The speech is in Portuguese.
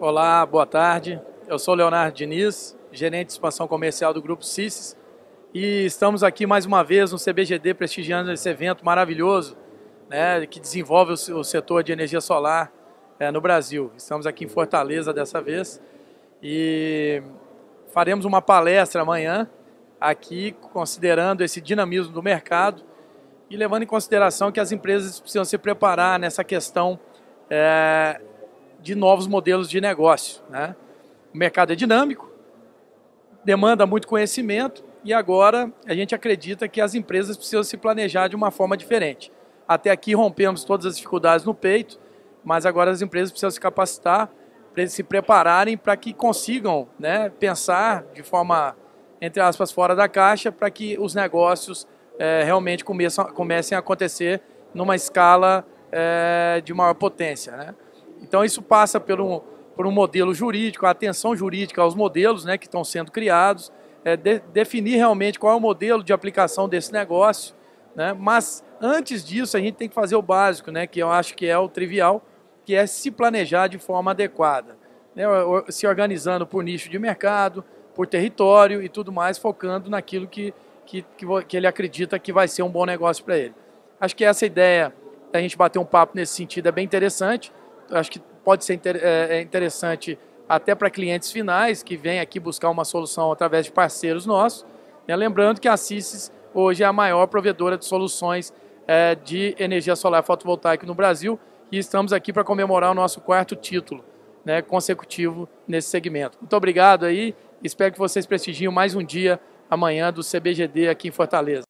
Olá, boa tarde. Eu sou Leonardo Diniz, gerente de expansão comercial do Grupo CICES e estamos aqui mais uma vez no CBGD prestigiando esse evento maravilhoso né, que desenvolve o setor de energia solar é, no Brasil. Estamos aqui em Fortaleza dessa vez e faremos uma palestra amanhã aqui considerando esse dinamismo do mercado e levando em consideração que as empresas precisam se preparar nessa questão é, de novos modelos de negócio. Né? O mercado é dinâmico, demanda muito conhecimento e agora a gente acredita que as empresas precisam se planejar de uma forma diferente. Até aqui rompemos todas as dificuldades no peito, mas agora as empresas precisam se capacitar, se prepararem para que consigam né, pensar de forma, entre aspas, fora da caixa, para que os negócios é, realmente comecem a acontecer numa escala é, de maior potência. Né? Então isso passa por um, por um modelo jurídico, a atenção jurídica aos modelos né, que estão sendo criados, é, de, definir realmente qual é o modelo de aplicação desse negócio. Né? Mas antes disso, a gente tem que fazer o básico, né, que eu acho que é o trivial, que é se planejar de forma adequada, né? se organizando por nicho de mercado, por território e tudo mais, focando naquilo que, que, que ele acredita que vai ser um bom negócio para ele. Acho que essa ideia da gente bater um papo nesse sentido é bem interessante acho que pode ser é, é interessante até para clientes finais que vêm aqui buscar uma solução através de parceiros nossos. Né? Lembrando que a CISES hoje é a maior provedora de soluções é, de energia solar fotovoltaica no Brasil e estamos aqui para comemorar o nosso quarto título né, consecutivo nesse segmento. Muito obrigado aí, espero que vocês prestigiem mais um dia amanhã do CBGD aqui em Fortaleza.